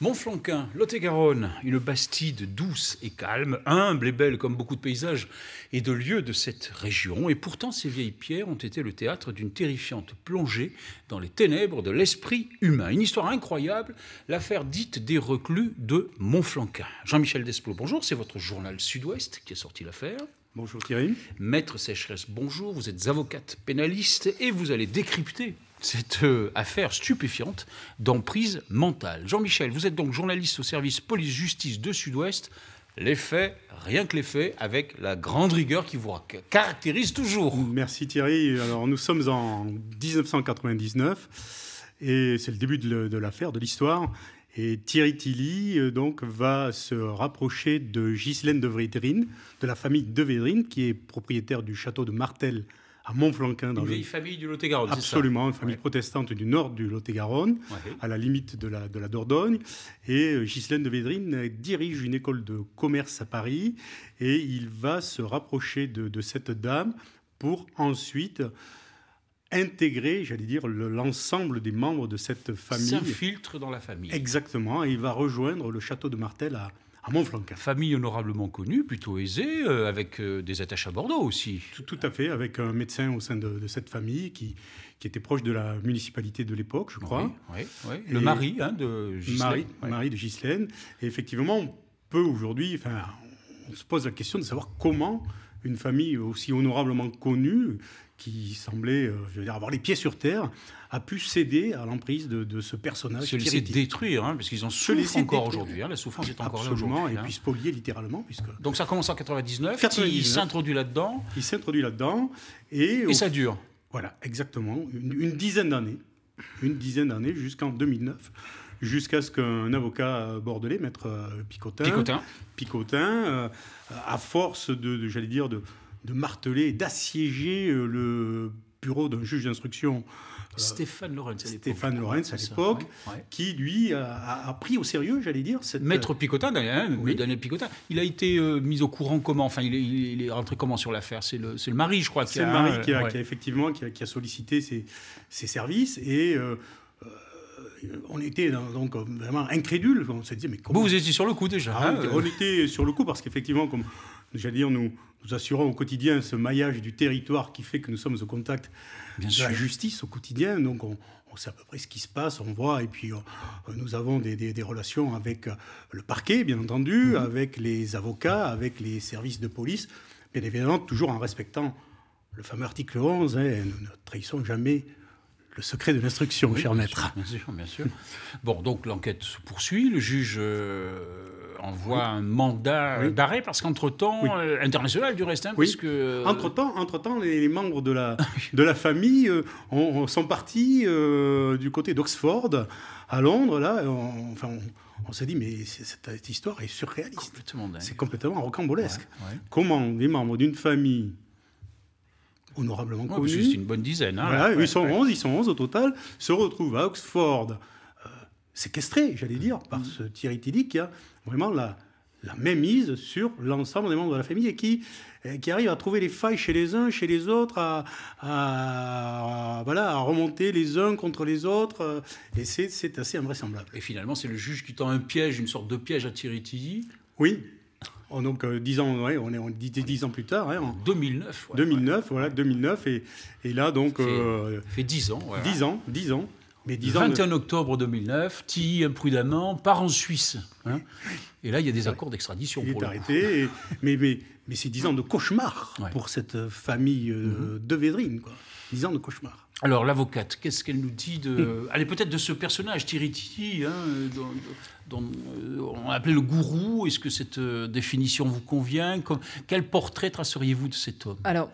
Montflanquin, Lot-et-Garonne, une bastide douce et calme, humble et belle comme beaucoup de paysages et de lieux de cette région. Et pourtant, ces vieilles pierres ont été le théâtre d'une terrifiante plongée dans les ténèbres de l'esprit humain. Une histoire incroyable, l'affaire dite des reclus de Montflanquin. Jean-Michel Desplot, bonjour, c'est votre journal Sud-Ouest qui a sorti l'affaire. Bonjour Thierry. Maître Sécheresse, bonjour. Vous êtes avocate pénaliste et vous allez décrypter cette euh, affaire stupéfiante d'emprise mentale. Jean-Michel, vous êtes donc journaliste au service police-justice de Sud-Ouest. Les faits, rien que les faits, avec la grande rigueur qui vous caractérise toujours. Merci Thierry. Alors nous sommes en 1999 et c'est le début de l'affaire, de l'histoire. Et Thierry Tilly euh, donc va se rapprocher de Ghislaine de Védrine, de la famille de Védrine, qui est propriétaire du château de Martel à Montflanquin. Dans une vieille famille du Lot-et-Garonne. Absolument, ça une famille protestante du nord du Lot-et-Garonne, à la limite de la, de la Dordogne. Et euh, Ghislaine de Védrine dirige une école de commerce à Paris et il va se rapprocher de, de cette dame pour ensuite intégrer, j'allais dire, l'ensemble des membres de cette famille. S'infiltre dans la famille. Exactement, et il va rejoindre le château de Martel à, à ah, Famille honorablement connue, plutôt aisée, euh, avec euh, des attaches à Bordeaux aussi. Tout, à fait, avec un médecin au sein de, cette famille qui, qui était proche de la municipalité de l'époque, je crois. Oui, Le mari hein, de Ghislaine. Marie, mari de Ghislaine. Et effectivement, on peut aujourd'hui, enfin, on se pose la question de savoir comment une famille aussi honorablement connue, qui semblait euh, avoir les pieds sur terre, a pu céder à l'emprise de, ce personnage. Se laisser détruire, hein, parce qu'ils en souffrent encore aujourd'hui. Hein, la souffrance est encore Absolument, aujourd'hui. Et hein. puis spolier littéralement. Puisque... Donc ça commence en 99, il s'introduit là-dedans. Il s'introduit là-dedans. Et, ça dure. Voilà, exactement. Une, dizaine d'années. Une dizaine d'années jusqu'en 2009 jusqu'à ce qu'un avocat bordelais, maître euh, Picotin, Picotin, euh, à force de, j'allais dire, de, marteler, d'assiéger euh, le bureau d'un juge d'instruction. Stéphane Lorenz. Stéphane Lorenz à l'époque, qui lui a, pris au sérieux, j'allais dire. Maître Picotin, hein, oui. Daniel Picotin, il a été mis au courant comment Enfin, il est, rentré comment sur l'affaire C'est le, le, mari, je crois. C'est le mari qui a, effectivement qui a, sollicité ses, services et. Euh, on était donc euh, vraiment incrédule. On se dit mais comment... Vous, vous étiez sur le coup déjà. Ah on, était, sur le coup parce qu'effectivement, comme j'allais dire, nous, nous assurons au quotidien ce maillage du territoire qui fait que nous sommes au contact de la justice au quotidien. Donc on, sait à peu près ce qui se passe, on voit. Et puis euh, nous avons des, relations avec le parquet, bien entendu, mhm. avec les avocats, avec les services de police. Bien évidemment, toujours en respectant le fameux article 11, hein, nous ne trahissons jamais le secret de l'instruction, cher maître. bien sûr, bien sûr. Bon, donc l'enquête se poursuit, le juge euh, envoie un mandat d'arrêt, parce qu'entre-temps, euh, international du reste, hein, puisque... Euh, entre-temps, entre les, les, membres de la, de la famille sont partis du côté d'Oxford, à Londres, là, on, enfin... On, s'est dit, mais cette, histoire est surréaliste. C'est complètement, rocambolesque. Comment les membres d'une famille honorablement oh, une bonne dizaine. Hein, voilà, ils sont 11, ils sont 11 au total, se retrouvent à Oxford, euh, séquestrés, j'allais dire, par mm. ce Thierry Tilly qui a vraiment la, la mise sur l'ensemble des membres de la famille et qui, qui arrive à trouver les failles chez les uns, chez les autres, à, voilà, à remonter les uns contre les autres. Euh, et c'est assez invraisemblable. Et finalement, c'est le juge qui tend un piège, une sorte de piège à Thierry Tilly. Oui, Oh, donc 10 euh, ans, on est on, 10, ans plus tard. Hein, en 2009. 2009, voilà, 2009. Et, et là, donc. Ça fait, 10 euh, ans. 10 ans, 10 ans. Mais 21 octobre 2009, t imprudemment part en Suisse. Hein. et là, il y a des accords d'extradition. Il est arrêté. mais c'est 10 ans de cauchemar pour cette famille euh, mhm. de Védrine. Quoi de cauchemar. Alors, l'avocate, qu'est-ce qu'elle nous dit de. Allez, peut-être de ce personnage, Tiriti, hein, dont, euh, on appelait le gourou. Est-ce que cette euh, définition vous convient Quel portrait traceriez-vous de cet homme Alors,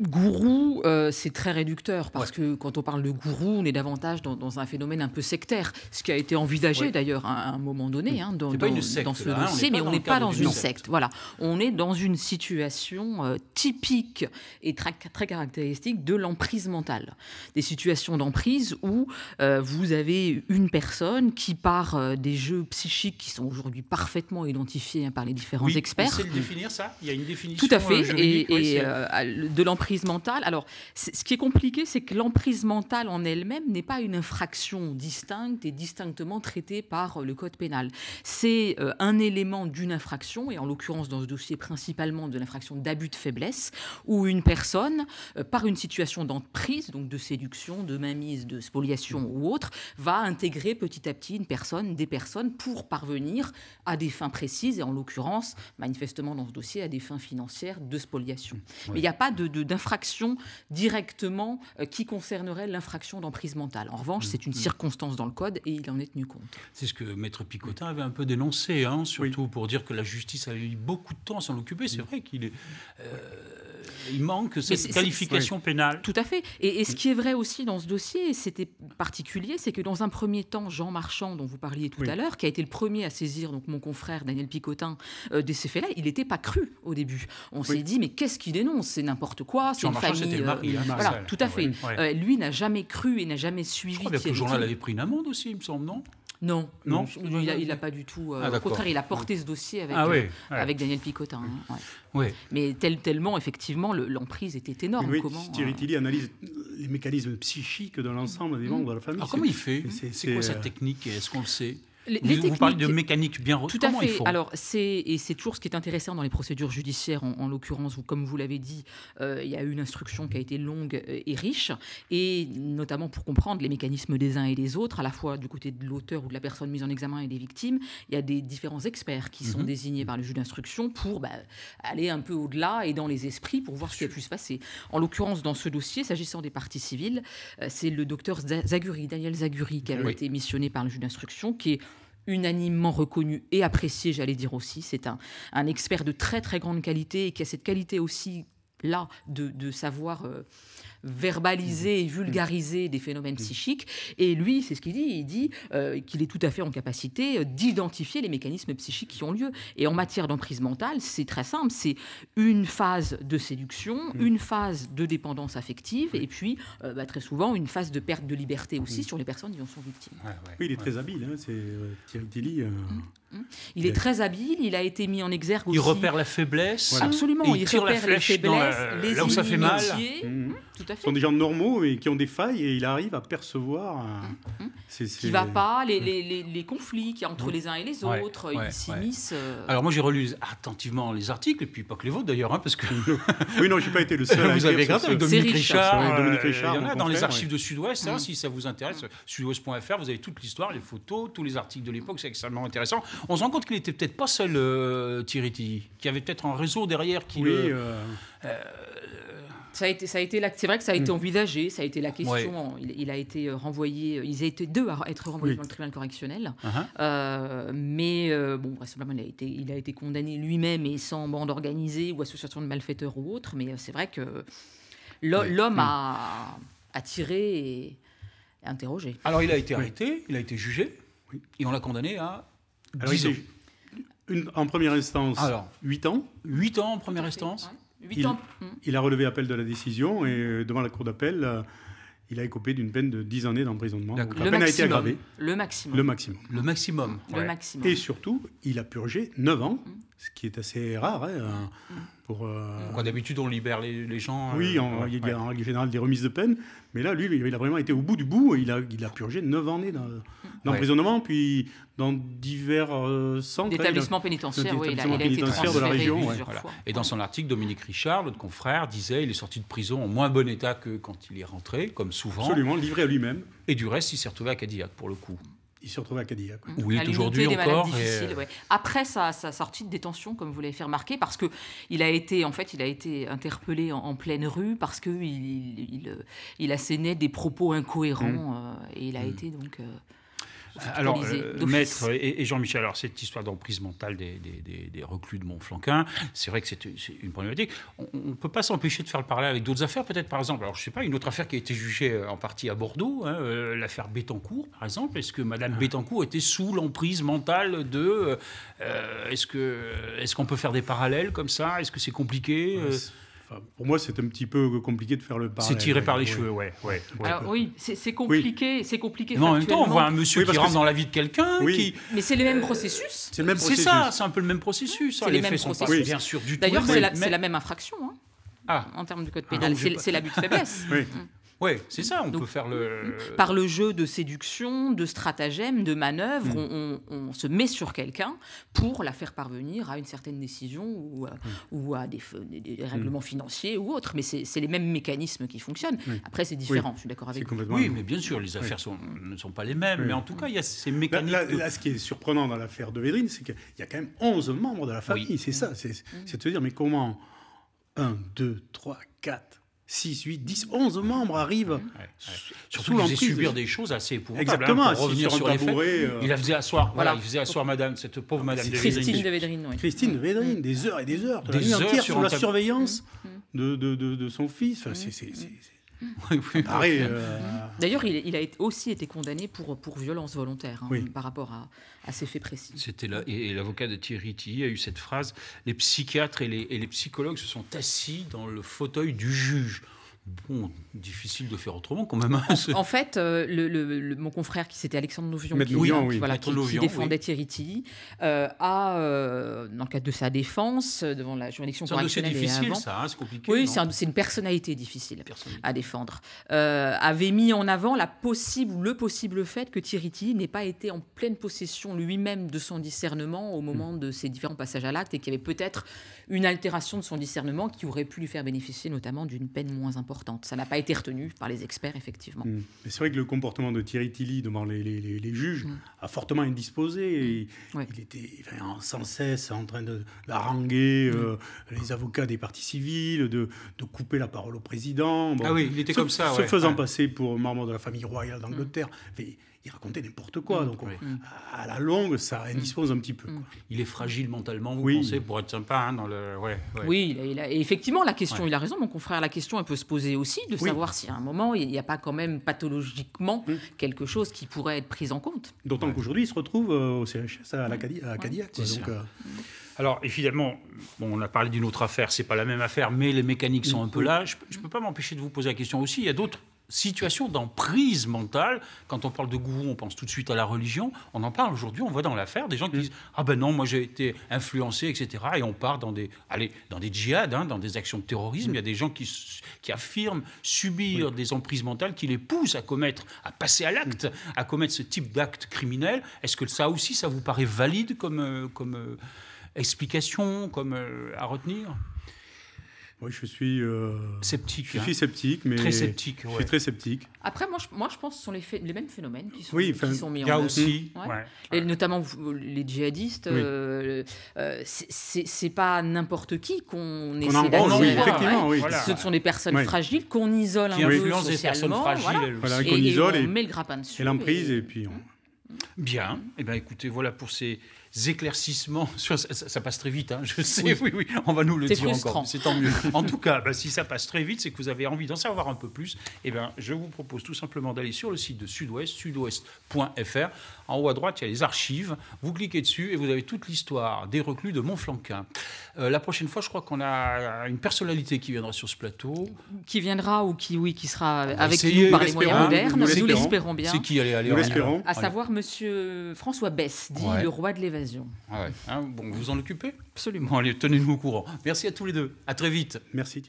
Gourou, euh, c'est très réducteur parce que quand on parle de gourou, on est davantage dans, un phénomène un peu sectaire, ce qui a été envisagé d'ailleurs à, un moment donné mm. hein, dans, dans, ce hein, dossier, mais on n'est pas dans une secte. Voilà, on est dans une situation euh, typique et très, caractéristique de l'emprise mentale, des situations d'emprise où euh, vous avez une personne qui par des jeux psychiques qui sont aujourd'hui parfaitement identifiés hein, par les différents experts. experts. C'est de définir ça Il y a une définition. Tout à fait, et de l'emprise l'emprise mentale. Alors, ce qui est compliqué, c'est que l'emprise mentale en elle-même n'est pas une infraction distincte et distinctement traitée par euh, le code pénal. C'est euh, un élément d'une infraction, et en l'occurrence dans ce dossier principalement de l'infraction d'abus de faiblesse, où une personne, euh, par une situation d'emprise, donc de séduction, de mainmise, de spoliation ou autre, va intégrer petit à petit une personne, des personnes, pour parvenir à des fins précises, et en l'occurrence, manifestement dans ce dossier, à des fins financières de spoliation. Mais il n'y a pas de, de infraction directement euh, qui concernerait l'infraction d'emprise mentale. En revanche, c'est une mm, mm. circonstance dans le code et il en est tenu compte. C'est ce que Maître Picotin avait un peu dénoncé, hein, surtout pour dire que la justice a eu beaucoup de temps à s'en occuper. C'est vrai qu'il est. Euh, euh, il manque cette qualification pénale. Tout à fait. Et, ce mm. qui est vrai aussi dans ce dossier, c'était particulier, c'est que dans un premier temps, Jean Marchand, dont vous parliez tout à l'heure, qui a été le premier à saisir donc mon confrère Daniel Picotin euh, des de ces faits-là, il n'était pas cru au début. On s'est dit, mais qu'est-ce qu'il dénonce C'est n'importe quoi, c'est une Marchand, famille. Le euh, hein, voilà, tout à ah fait. lui n'a jamais cru et n'a jamais suivi. Je crois que le journal avait pris une amende aussi, il me semble, non non, il, n'a pas du tout. Ah, euh, au contraire, il a porté ce dossier avec, ah euh, Daniel Picotin. Hein, mmh. Mais tellement, effectivement, l'emprise était énorme. Thierry euh, Tilly analyse les mécanismes psychiques de l'ensemble des membres de la famille. Alors comment il fait C'est quoi sa technique Est-ce qu'on le sait vous, parlez de mécanique bien Tout à fait. Alors, c'est, et c'est toujours ce qui est intéressant dans les procédures judiciaires, en, l'occurrence, comme vous l'avez dit, euh, il y a eu une instruction qui a été longue euh, et riche, et notamment pour comprendre les mécanismes des uns et des autres, à la fois du côté de l'auteur ou de la personne mise en examen et des victimes, il y a des différents experts qui sont mhm. désignés par le juge d'instruction pour bah, aller un peu au-delà et dans les esprits pour voir ce qui a pu se passer. En l'occurrence, dans ce dossier, s'agissant des parties civiles, euh, c'est le docteur Zaguri, Daniel Zaguri, qui avait été missionné par le juge d'instruction, qui est unanimement reconnu et apprécié, j'allais dire aussi. C'est un, un, expert de très très grande qualité et qui a cette qualité aussi là de, savoir euh, verbaliser et mmh. vulgariser des phénomènes mmh. psychiques. Et lui, c'est ce qu'il dit, il dit euh, qu'il est tout à fait en capacité euh, d'identifier les mécanismes psychiques qui ont lieu. Et en matière d'emprise mentale, c'est très simple, c'est une phase de séduction, mmh. une phase de dépendance affective, et puis bah, très souvent une phase de perte de liberté aussi sur les personnes qui en sont victimes. oui, il est très habile, hein, c'est Thierry Tilly. Il est très habile, il a été mis en exergue aussi. Il repère la faiblesse. Absolument, il, repère la les faiblesses, les là où ça fait mal. Mmh sont des gens normaux et qui ont des failles et il arrive à percevoir ce euh, mm, mm, mm. c'est, va pas, les, les, les, conflits qui entre les uns et les autres, ils s'immiscent. Euh. Alors moi j'ai relu attentivement les articles, et puis pas que les vôtres d'ailleurs, hein, parce que... oui, non, j'ai pas été le seul. vous avez regardé avec euh, Dominique Richard, il y en a dans les archives de Sud-Ouest, hein, si ça vous intéresse, sudouest.fr, vous avez toute l'histoire, les photos, tous les articles de l'époque, c'est extrêmement intéressant. On se rend compte qu'il était peut-être pas seul, Thierry Tilly, avait peut-être un réseau derrière qui... Oui, ça a été, ça a été, c'est vrai que ça a été hmm. envisagé, ça a été la question. Il, a été euh, renvoyé, ils ont été deux à être renvoyés dans le tribunal correctionnel. Ah ah. Euh, mais euh, bon, vraisemblablement, il a été, il a été condamné lui-même et sans bande organisée ou association de malfaiteurs ou autre. Mais c'est vrai que l'homme hmm. a, tiré et interrogé. Alors, il a été arrêté, il a été jugé, et on l'a condamné à 10 ans. Une, en première instance, Alors, 8 ans 8 ans en première instance. Mmh. il, a relevé appel de la décision et euh, devant la cour d'appel, euh, il a écopé d'une peine de 10 années d'emprisonnement. La peine a été aggravée. Le maximum. Le maximum. Le maximum. Et surtout, il a purgé 9 ans, mmh. ce qui est assez rare. Hein, pour, euh, d'habitude, on libère les, gens. Oui, euh, en, il y a en règle des remises de peine. Mais là, lui, il a vraiment été au bout du bout. Il a, il a purgé 9 années d'emprisonnement, puis dans divers euh, centres. D'établissements pénitentiaires, oui. Il a, été de la région. Et dans son article, Dominique Richard, notre confrère, disait il est sorti de prison en moins bon état que quand il est rentré, comme souvent. Absolument, livré à lui-même. Et du reste, il s'est retrouvé à Cadillac, pour le coup il se retrouve à Cadillac. Oui, il est aujourd'hui encore. Euh, Après sa, sortie de détention, comme vous l'avez fait remarquer, parce que il a été, en fait, il a été interpellé en, pleine rue parce que il, il, euh, assénait des propos incohérents mmh. euh, et il a mmh. été donc. Alors, euh, Maître et, Jean-Michel, alors cette histoire d'emprise mentale des, des, des, reclus de Montflanquin, c'est vrai que c'est une problématique. On ne peut pas s'empêcher de faire le parallèle avec d'autres affaires, peut-être par exemple, alors je ne sais pas, une autre affaire qui a été jugée euh, en partie à Bordeaux, hein, euh, l'affaire Bettencourt, par exemple. Est-ce que Madame ah. Bettencourt était sous l'emprise mentale de. est-ce qu'on est qu'on peut faire des parallèles comme ça Est-ce que c'est compliqué pour moi, c'est un petit peu compliqué de faire le parallèle. C'est tiré par les cheveux, ouais. Alors, oui, c'est compliqué, oui. c'est compliqué. Non, en même temps, on voit un monsieur qui rentre dans la vie de quelqu'un. Oui. Mais c'est le même euh, processus. C'est le même processus. C'est ça, c'est un peu le même processus. C'est hein. Les, mêmes processus. bien sûr du tout. D'ailleurs, c'est la, même infraction. Hein, ah. En termes du code ah, pénal, c'est l'abus de faiblesse. oui. Mm. Oui, c'est ça, on peut faire le... Par le jeu de séduction, de stratagème, de manœuvre, hmm. on, se met sur quelqu'un pour la faire parvenir à une certaine décision ou, à, hmm. des, hmm. règlements financiers ou autres. Mais c'est les mêmes mécanismes qui fonctionnent. Après, c'est différent, je suis d'accord avec vous. Oui, mais bien sûr, les affaires sont, ne sont pas les mêmes, mais en tout cas, il y a ces mécanismes... Là, ce qui est surprenant dans l'affaire de Védrine, c'est qu'il y a quand même 11 membres de la famille, c'est ça. C'est de se dire, mais comment 1, 2, 3, 4 6, 8, 10, 11 membres arrivent Surtout, sous l'emprise. subir des choses assez épouvantables. Hein, Exactement. pour revenir sur, sur les faits, euh, il la faisait asseoir. Voilà, il faisait asseoir Madame, cette pauvre Madame de Christine de Védrine. Oui. Christine de mm. Védrine, mm. des heures et des heures, des, la heures entières sur, la surveillance mm. de, de, de, de, son fils. Enfin, C'est oui, euh, D'ailleurs, il, a aussi été condamné pour, violence volontaire hein, par rapport à, ces faits précis. C'était là, et, l'avocat de Thierry Tilly a eu cette phrase les psychiatres et les psychologues se sont assis dans le fauteuil du juge. Bon, difficile de faire autrement quand même. Hein, en, fait, euh, le, mon confrère qui s'était Alexandre Novion, qui, défendait Thierry a, dans le cadre de sa défense euh, devant la juridiction c'est difficile, ça, hein, c'est compliqué. Oui, c'est, une personnalité difficile à défendre. Euh, avait mis en avant la possible le possible fait que Thierry n'ait pas été en pleine possession lui-même de son discernement au moment hmm. de ses différents passages à l'acte et qu'il y avait peut-être une altération de son discernement qui aurait pu lui faire bénéficier notamment d'une peine moins importante. Ça n'a pas été retenu par les experts, effectivement. Mmh. Mais c'est vrai que le comportement de Thierry Tilly devant les, les, juges mmh. a fortement indisposé. Mmh. Il, était sans cesse en train de haranguer euh, les avocats des partis civils, de, couper la parole au président. ah oui, il était comme ça. Se faisant passer pour membre de la famille royale d'Angleterre il racontait n'importe quoi. Mm, donc, mm. à la longue, ça mm. indispose un petit peu. Il est fragile mentalement, vous oui. pensez, pour être sympa. Hein, dans le... Oui, il a, effectivement, la question, il a raison, mon confrère, la question, elle peut se poser aussi de savoir si à un moment, il n'y a pas quand même pathologiquement quelque chose qui pourrait être pris en compte. D'autant qu'aujourd'hui, il se retrouve euh, au CHS à, euh, Alors, évidemment, bon, on a parlé d'une autre affaire, c'est pas la même affaire, mais les mécaniques sont un peu là. Je peux pas m'empêcher de vous poser la question aussi. Il y a d'autres situation d'emprise mentale. Quand on parle de gourou, on pense tout de suite à la religion. On en parle aujourd'hui, on voit dans l'affaire des gens qui mm. disent Ah ben non, moi j'ai été influencé, etc. Et on part dans des, allez, dans des djihad, hein, dans des actions de terrorisme. Mm. Il y a des gens qui, affirment subir des emprises mentales qui les poussent à commettre, à passer à l'acte, mm. à commettre ce type d'acte criminel. Est-ce que ça aussi, ça vous paraît valide comme, euh, comme euh, explication, comme euh, à retenir oui, je suis euh, sceptique. Je suis hein. sceptique, mais très sceptique. Je suis très sceptique. Après, moi, je, moi, je pense que ce sont les, mêmes phénomènes qui sont, qui sont mis en a aussi, mmh. ouais. Et notamment les djihadistes. Oui. Euh, euh, c'est pas n'importe qui qu'on qu essaie d'agir. Oui, effectivement, oui. Ce sont des personnes fragiles qu'on isole un hein, peu socialement. Des personnes fragiles, voilà. et, on isole et, on met le grappin dessus. Et l'emprise, et... puis mmh. bien. eh ben, écoutez, voilà pour ces éclaircissements. ça, passe très vite, hein, je sais, oui. oui. on va nous le dire encore. C'est tant mieux. en tout cas, bah, si ça passe très vite, c'est que vous avez envie d'en savoir un peu plus. Eh bien, je vous propose tout simplement d'aller sur le site de Sud-Ouest, sudouest.fr. En haut à droite, il y a les archives. Vous cliquez dessus et vous avez toute l'histoire des reclus de Montflanquin. Euh, la prochaine fois, je crois qu'on a une personnalité qui viendra sur ce plateau. Qui viendra ou qui, oui, qui sera avec nous par les moyens modernes. Nous l'espérons bien. C'est qui Nous l'espérons. À savoir Monsieur François Besse, dit le roi de l'évasion. Ah ah, bon, vous en occupez Absolument. Allez, tenez-nous au courant. Merci à tous les deux. À très vite. Merci.